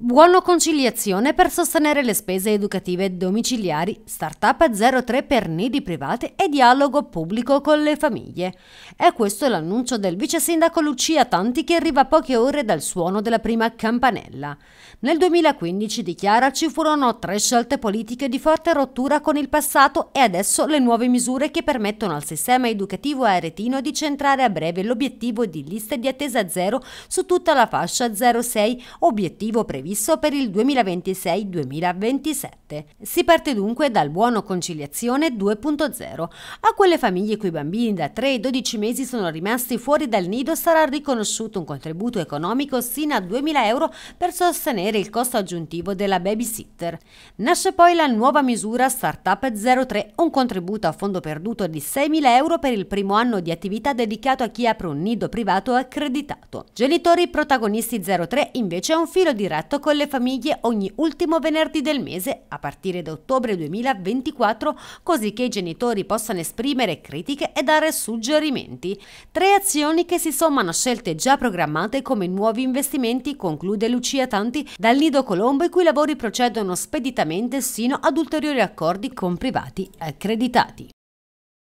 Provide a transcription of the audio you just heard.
Buono conciliazione per sostenere le spese educative domiciliari, Startup 03 per nidi private e dialogo pubblico con le famiglie. E questo l'annuncio del vice sindaco Lucia Tanti che arriva a poche ore dal suono della prima campanella. Nel 2015, dichiara, ci furono tre scelte politiche di forte rottura con il passato e adesso le nuove misure che permettono al sistema educativo aretino di centrare a breve l'obiettivo di liste di attesa zero su tutta la fascia 06, obiettivo previsto previsto per il 2026-2027. Si parte dunque dal buono conciliazione 2.0. A quelle famiglie i cui bambini da 3 ai 12 mesi sono rimasti fuori dal nido sarà riconosciuto un contributo economico sino a 2.000 euro per sostenere il costo aggiuntivo della babysitter. Nasce poi la nuova misura Startup 03, un contributo a fondo perduto di 6.000 euro per il primo anno di attività dedicato a chi apre un nido privato accreditato. Genitori protagonisti 03 invece è un filo diretto pranzo con le famiglie ogni ultimo venerdì del mese a partire da ottobre 2024 così che i genitori possano esprimere critiche e dare suggerimenti. Tre azioni che si sommano a scelte già programmate come nuovi investimenti, conclude Lucia Tanti, dal Nido Colombo i cui lavori procedono speditamente sino ad ulteriori accordi con privati accreditati.